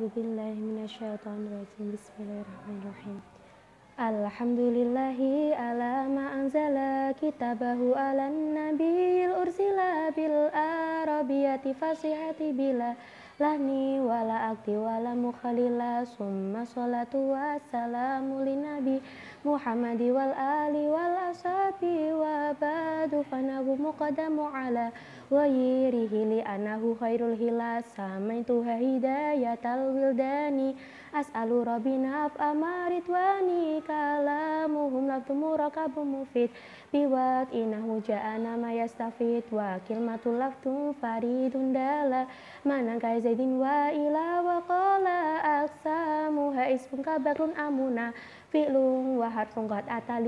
A'udzu billahi minasyaitonir rajim. Alhamdulillahi ala ma anzala kitabahu ala nabiyil ursila bil arabiyati fasihati bila lahni wala akti summa salatu wassalamu Muhammadi wal ali wal asabi wa badu fana bu muqaddamu ala wa yirihi li annahu khairul hilas samai tu hidayah tal wildani as rabbina af amarit wa ni kalamuhum la tumurakab mufid biwat inahu ja'ana ma yastafid wa kalimatul laftu faridun dala mana ka zaidin wa ila wa qala asamu ha ismuka amuna fi'lun wa harfun qad ata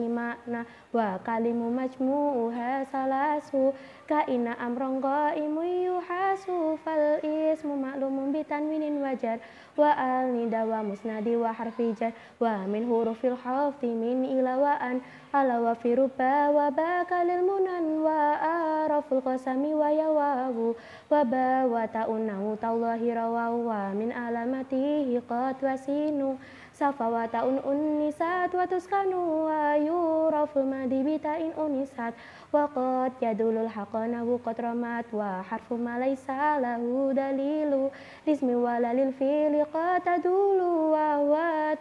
na wa kalimu majmu'uha salasu ka inna amron qa'imu yuhasu fal ismu ma'lumun minin wajar wa al nida wa musnadi wa harfi jar wa min hurufil hafti min ilawaan ala wa fi ruba wa ba kalil munan wa araful qasami wa yawahu wa ba wa ta'unahu tallahi rawahu wa min alamatihi qad wasinu safawata un unisat wa tuskanu wa yuraful madibita in unisat wa qad yadulul haqana qad ramat wa harfu ma laysa lahu dalilu lismi wala fili qad tadulu wa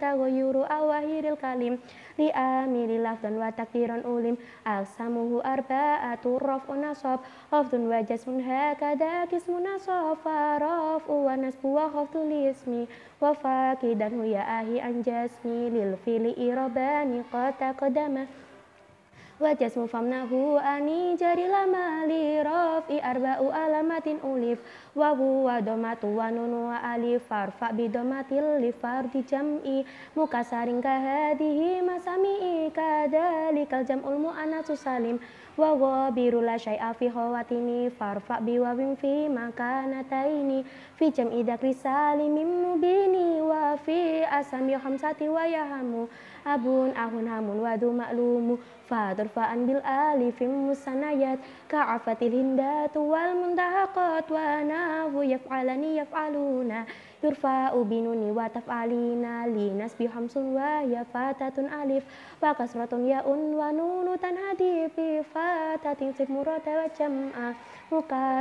tagayuru awahiril kalim li amiri lafdun wa takdiron ulim aksamuhu arba'atu raf'un nasab hafdun wa jasmun hakada kismun nasab faraf'u wa nasbu wa hafdu li ismi wa huya ahi anjasmi lil fili irabani qata qadama Wajas mufamnahu ani jari lama li rofi arba'u alamatin ulif wawu wa domatu wa nun wa alif farfa bi domatil li fardi jam'i mukasarin ka hadihi masami'i kadalikal jam'ul mu'anatsu salim wa ghabiru la syai'a fi far farfa bi wawin fi makanataini fi jam'i dakri salimim mubini wa fi asami khamsati wa yahamu abun ahun hamun wadu maklumu fadurfa'an bil alifim musanayat ka'afatil hindatu wal muntahaqat wa yaf'alnahu yaf'alani yaf'aluna yurfa'u binuni wa taf'alina linas bihamsun wa ya fatatun alif wa kasratun ya'un wa nunu tanhadi bi fatatin sif murata wa jam'a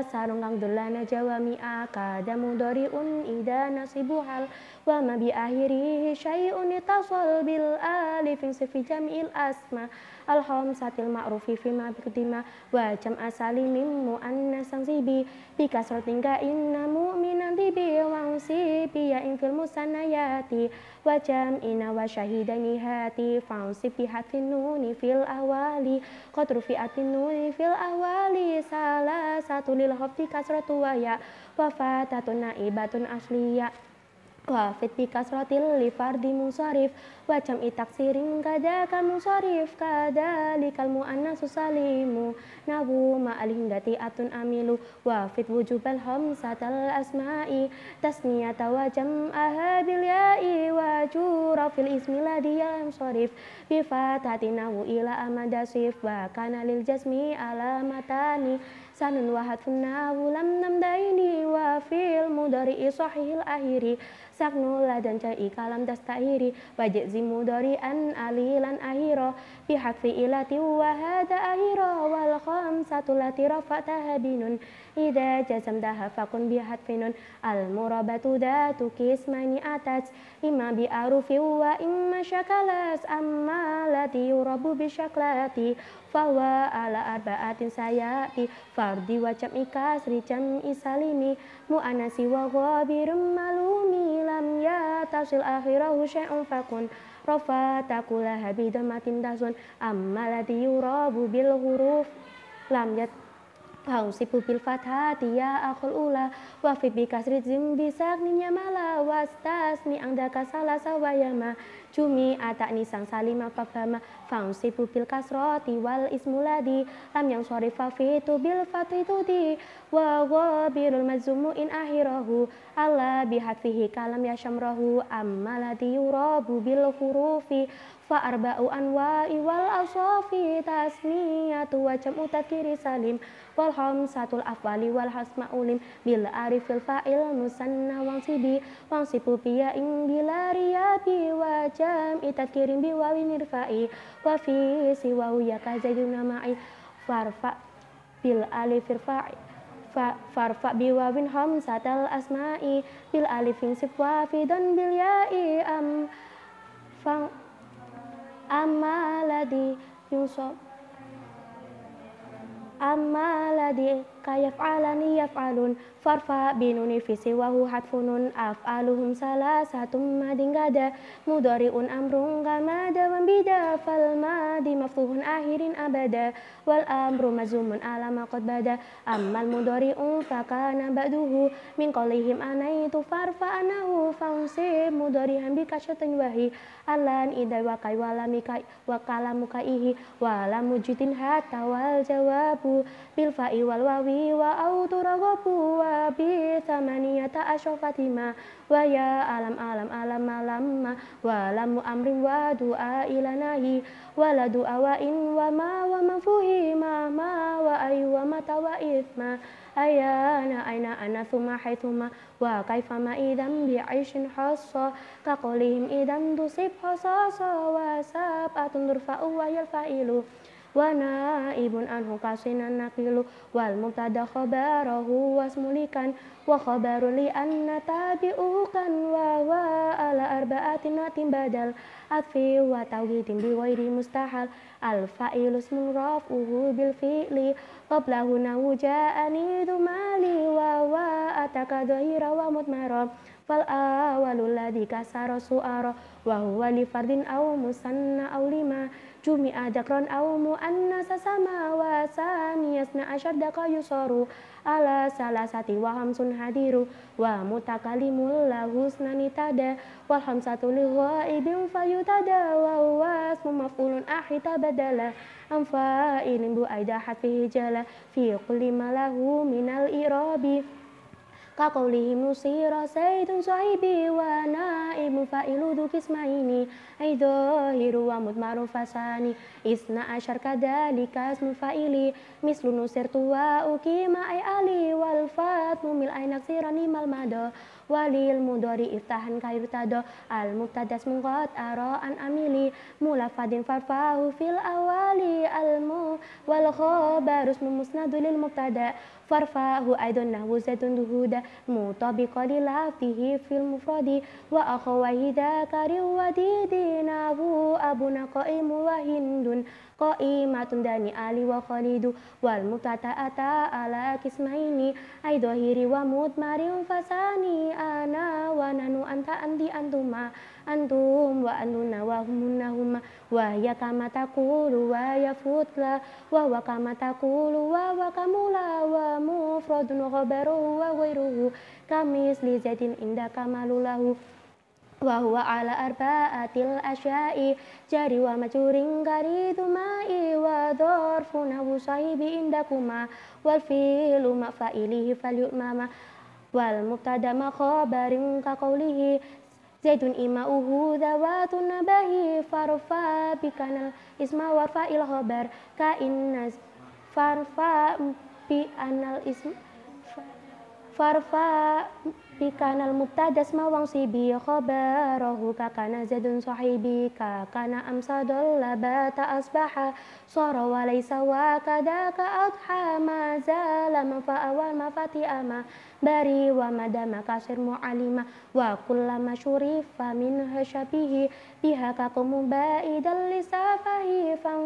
sarung kang dulana jawami'a kadamu dori'un ida nasibuhal wa ma bi akhirihi syai'un itasol bil alifin sifi jam'il asma' al-khamsatil ma'rufi fi ma bikdima wa jam asali mim mu'annasang sibi bi kasratin ka inna mu'minan tibi wa usibi ya infil musanayati wa jam'ina wa syahidaini hati fa'usib bi hatin nuni fil awali qadru fi nuni fil awali salah satu lil hafi kasratu wa ya wafatatun naibatun asliya Wafid bikasrotil li fardi musarif Wajam itaksirin kadakal musarif kalmu anna susalimu Nabu ma dati atun amilu Wafid wujubal homsatal asma'i Tasniyata wajam ahabil ya'i Wajura fil ismi ladiyam hati nahu ila amadasif Wa lil jasmi alamatani sanun wa hatfun nam daini wa fil mudari isohil akhiri saknula dan ca'i kalam tastahiri wajib zimu dari an alilan akhiro pihak fi ilati wa hada wal satu lati rofa tahabinun Ida jazam daha fakun bihat finun al murabatu tu kismani atas imma bi arufi wa imma syakalas amma lati urabu bi syaklati fawa ala arbaatin sayati fardi wa jam'i kasri isalimi mu anasi wa ghabirum malumi lam ya tafsil akhirahu syai'un fakun rafa takula habidamatin dahzun amma lati urabu bil huruf lam Fahumsibu bil fathati ya akhul ula Wa fi bi kasri jim bisak ninya mala Wastas ni angdaka salah sawayama cumi atak nisang salima fafama Fahumsibu bil kasroti wal ismuladi Lam yang sorry fafitu bil di Wa birul mazumu in ahirahu Allah bihat fihi kalam ya syamrahu Ammaladi yurabu bil hurufi fa arba'u anwa wal asafi tasniyatu wa jam'u utakiri salim wal satu afwali wal hasma ulim bil arifil fa'il musanna wang sibi wang sibu ing bilaria pi wajam jam'i bi wawinir fa'i wa fi wau ya kazayu nama'i farfa bil alifir fa'i fa farfa biwawin satal asma'i bil alifin sifwa fidan bil ya'i am أما الذي ينصر أما الذي kayaf'alani yaf'alun farfa binuni fi siwahu hatfunun af'aluhum salasatum madin gada mudari'un amrun gamada wa bida fal madi mafuhun akhirin abada wal amru mazumun ala bada ammal mudari'un fakana ba'duhu min qalihim anaitu farfa anahu fa'unsi mudari'an bika syatun wahi alan idha wakai walamika wakalamuka ihi walamujitin hatta wal jawabu bilfa'i wal wawi wa autoragopu wa bi ta ashofatima wa ya alam alam alam alam ma wa wa dua ilanahi wa la wa ma wa mafuhi ma ma wa ayu wa mata wa isma ayana ayna ana wa kaifa ma idam bi aishin dusip hasa wa sab atun Wanah ibun anhu kasih nan wal muktada ko baru wa ko baru li an natabiukan wawa ala arbaat inatim badal atfi wa taugi timbiwiri mustahal al failus mungraf uhu bil fili koplahuna wujan itu mali wawa atakadhira wa mutmarom fal awalul ladhi kasara su'ara wa huwa li fardin aw musanna aw lima jumi'a dakron aw muannasa sama wa saniyasna asyar daqa yusaru ala salasati wa hamsun hadiru wa mutakalimul lahu snani tada wa hamsatu li ghaibin fayutada wa was mumafulun ahita badala amfa'ilin bu'aida bu jala fi kulli malahu minal irabi kaqawlihim nusira sayyidun suhaibi wa naibun fa'ilu dukismaini aidohiru wa mudmaru fasani isna ashar kadalika ismu fa'ili mislu nusir tuwa uki ma'ai ali wal fatmu mil'ai naksirani mal mado walil mudori iftahan tado al mubtadas mungkot aro an amili mula mulafadin farfahu fil awali almu wal khobarus memusnadu lil mubtada farfahu aidon nahu zaitun duhuda mutabiqa lilafihi fil mufradi wa akhawahi dhakari wa nahu abu qaimu wa hindun qaimatun dani ali wa khalidu wal mutata'ata ala kismaini ay dohiri wa mudmari fasani ana wa nanu anta andi antuma antum wa antuna wa humunna huma wa ya kama taqulu wa ya futla wa wa kama taqulu wa wa kamula wa mufradun ghabaru wa ghairuhu kamis li zatin inda kamalulahu wa huwa ala arba'atil asyai jari wa majurin gari dumai wa dhorfuna sahibi indakuma wal filu ma'failihi yu'mama wal mubtada ma kaqawlihi ima zaidun ima'uhu dawatun nabahi farfa bikanal isma warfa il khobar ka innas farfa bi anal isma farfa kana al-mubtada isma wa sibi khabarahu ka kana zaidun sahibi ka kana amsadul labata asbaha sara wa laysa wa kada ka adha ma zala ma fa awal ma fati ama bari wa madama kasir mu'alima wa kullama syurifa min hasyabihi biha ka kumubaidal lisafahi fa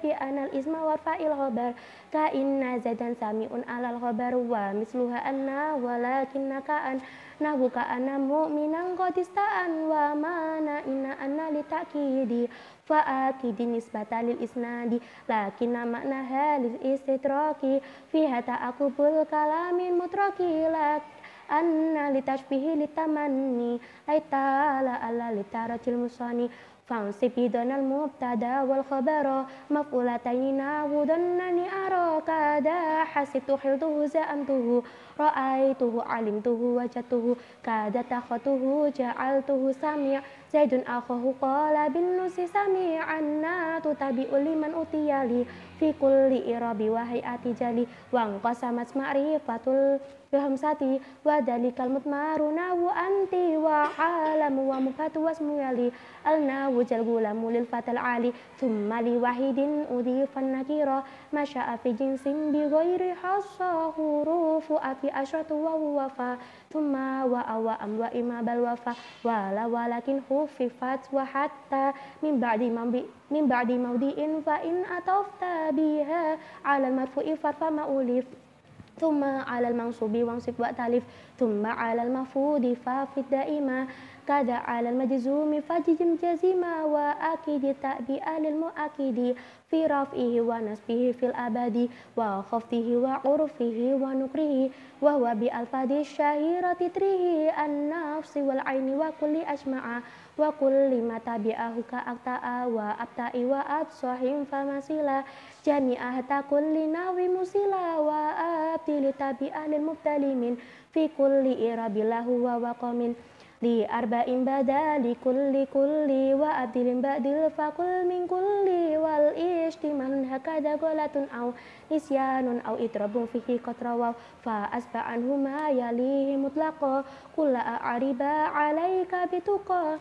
bi anal isma wa khabar ka inna zaidan samiun alal khabar wa misluha anna walakinnaka annahu ka anna mu'minan qadista'an wa mana inna anna litakidi fa'akidi nisbata lil isnadi lakinna makna halil istitraki aku ta'akubul kalamin mutraki lak anna litashbihi litamanni laitala ala litarajil musani فانصب بدون المبتدا والخبر مفعولتين وظنني أراك دا حسبت حرضه زأمته رأيته علمته وجدته كاد تخته جعلته سميع زيد أخاه قال بالنس سميعنا تتبئ لمن أتي لي في كل إراب وهيئة جلي وانقسمت معرفة بخمسة وذلك المطمار ناو أنت وعالم ومفات واسم يلي الناو الغلام للفتى العالي ثم لوحيد أضيف النكير ما شاء في جنس بغير حصة حروف أفي أشرط وهو ثم وأوى أم وإما بل وفا ولا ولكن خففت وحتى من بعد من بعد موضع فإن أطفت بها على المرفوع ما أولف ثم على المنصوب وانصب وتالف ثم على المفروض فافد دائما كذا على المجزوم فجزم جزيما وأكيد التأبئة المؤكد في رفعه ونسبه في الأبد وخفضه وعرفه ونكره وهو بألفاظ الشهيرة تتريه النفس والعين وكل أجمع wa kulli mata ka akta'a wa abta'i wa absahim masila jami'ah kulli nahwi musila wa abtili tabi'ah lil mubtalimin fi kulli irabilahu wa waqamin li arba'in badali kulli kulli wa adilin ba'dil fakul min kulli wal ishtiman hakada golatun au nisyanun au itrabun fihi qatrawaw fa asba'an huma yalihi mutlaqo kulla a'riba alaika bituqa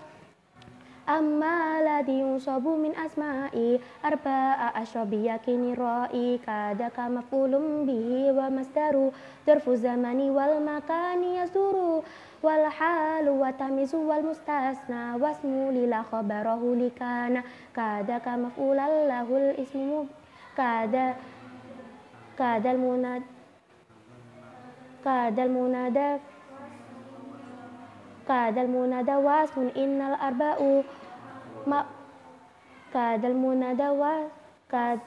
amma alladhi yusabu min asma'i arba'a asyrabi yakini roi kada kama fulum bihi wa masdaru zarfu zamani wal makani yasuru wal halu wa tamizu wal mustasna wasmu lila khabarahu likana kada kama fulal lahul ismu kada kada al munad kada al munada kada al munada wasmun innal arba'u ma kadal muna dawa kad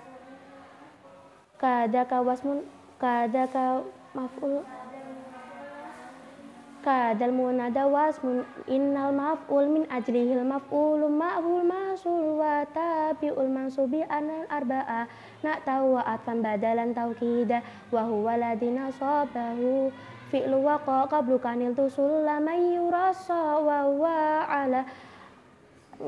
kawas kawasmun kada ka maful kadal muna dawas mun innal maful min ajrihil maful maful masul wa tabi ul mansubi anal arba'a nak tahu wa badalan tawkida wa huwa ladina sabahu fi luwa qablu kanil tusul lamayyurasa wa huwa ala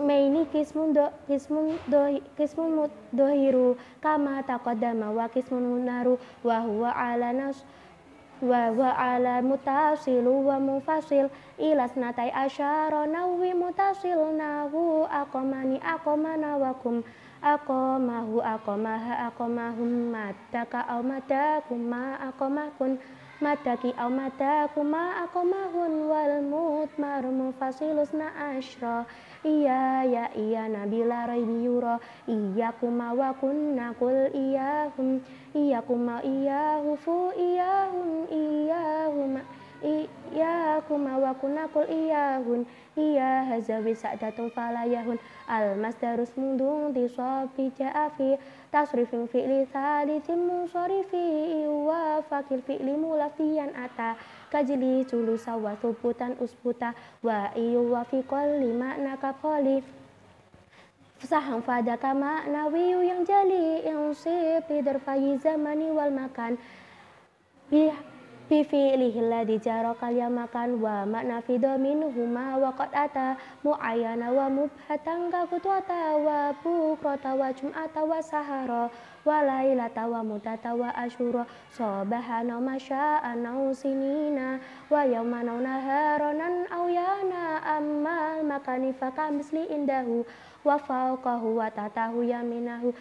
maini kismun do kismun do kismun dohiru kama takodama wa kismun munaru wa huwa ala nas wa wa ala mutasilu wa mufasil ilas natai asyara nawi mutasil nahu akomani akomana wakum akomahu akomaha akomahum mataka au matakum ma akomakun Mataki au mataku ma akomahun wal mut mutmar fasilus na ashro iya ya iya nabila raibi yura iya kuma wa kunna kul iyahum iya kuma iyahu fu iyahum iyahum iyakuma wa kunna kul iyahun iya hazawi sa'datun falayahun al masdarus mundung di disobi ja'afi tas suri film fili tadi timu sorry fi iuwa fakir filimu latihan ata kajili culu sawatuputan usputa wa iuwa fikolima nakapoli sahang fadaka makna iu yang jali yang sipi dar fayiza maniwal makan bifi'lihi alladhi kalian makan wa makna fido minhuma wa qad ata mu'ayyana wa mubhatan ka kutwata wa bukrata wa jum'ata wa sahara wa lailata wa mudata wa asyura sabahana masya'a sinina wa yawma naharonan awyana amma makani fakamisli indahu wa fauqahu wa tatahu yaminahu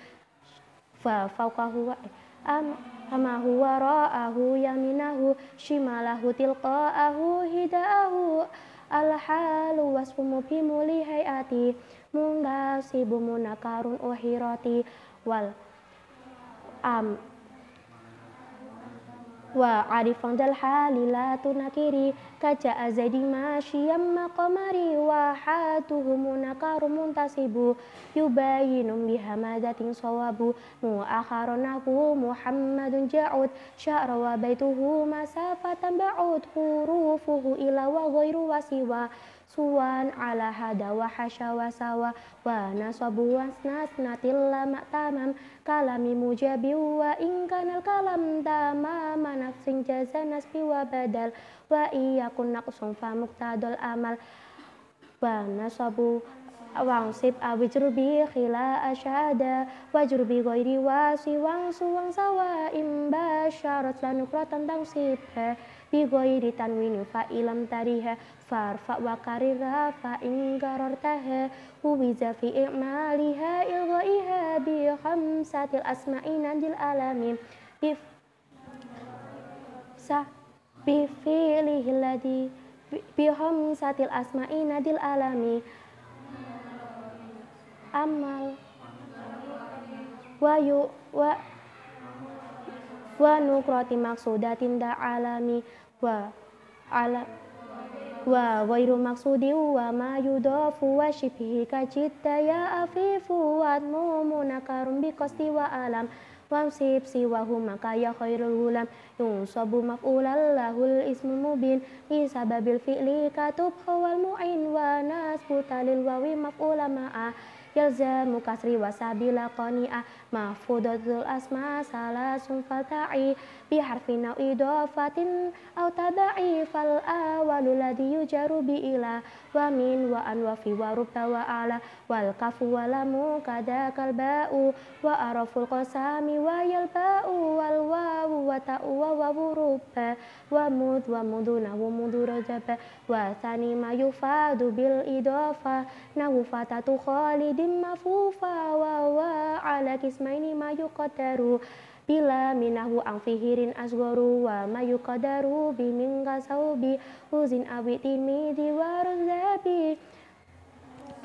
fa fauqahu wa eh am ama huwa ra'ahu yaminahu shimalahu tilqa'ahu hidahu alhalu wasfumu mubimu li hayati mungasibu munakarun uhirati wal am wa arifan dal halilatu nakiri kaja azadi masyiyam maqamari wa hatuhumu nakaru muntasibu yubayinum bihamadatin sawabu akharonaku muhammadun ja'ud sya'ra wa baituhu masafatan ba'ud hurufuhu ila wa ghairu wasiwa suwan ala hada wa hasya wa sawa wa nasabu wa snatilla ma tamam kalami mujabi wa ingkanal kalam tamama nafsin jaza nasbi wa badal wa iya iyakun naqsun fa muktadul amal wa nasabu wangsib awijrubi khila asyada wajrubi goiri wasi wangsu wangsawa imba syarat lanukratan tangsibha bi goyri tanwini fa ilam tariha farfa wa karira fa ingaror tahe huwiza fi i'maliha ilgo iha bi khamsatil asma'in anjil alamin if sa bi filih ladi bi khamsatil asma'in anjil alami amal wa yu wa wa nukrati maksudatin da alami wa ala wa wairu maksudi wa ma yudofu wa shifihi kacitta ya afifu wa admumu nakarum bikosti wa alam wa msib siwa humaka ya khairul ulam yunsabu maf'ulallahu ismu mubin isababil fi'li katubha wal mu'in wa na hasbuka lil wawi maf'ula ma'a yalzamu kasri wasabila qani'a mafudatul asma salasun fata'i bi harfi naw idofatin aw tada'i fal awalu ladhi yujaru bi ila wa min wa an wa fi wa rubta wa ala wal kafu wa lamu kada kalba'u wa araful qasami wa yalba'u wal wawu wa ta'u wa wawu rubba wa mud wa muduna wa mudu rajaba wa thani ma yufadu bil ida dhafa nahu fatatu khalidin mafufa fufa wawa, ala kismaini ma yuqaddaru bila minahu ang fihirin asgoru wa kaderu bimingga saubi, min qasabi uzin abi timi di warun zabi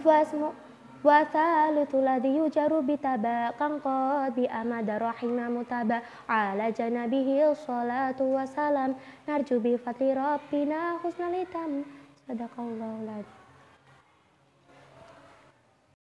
wasmu wa salatu ladhi yujaru bi taba kan qad bi amada rahima mutaba ala janabihi sholatu wa salam narju bi fatri rabbina husnalitam sadaqallahu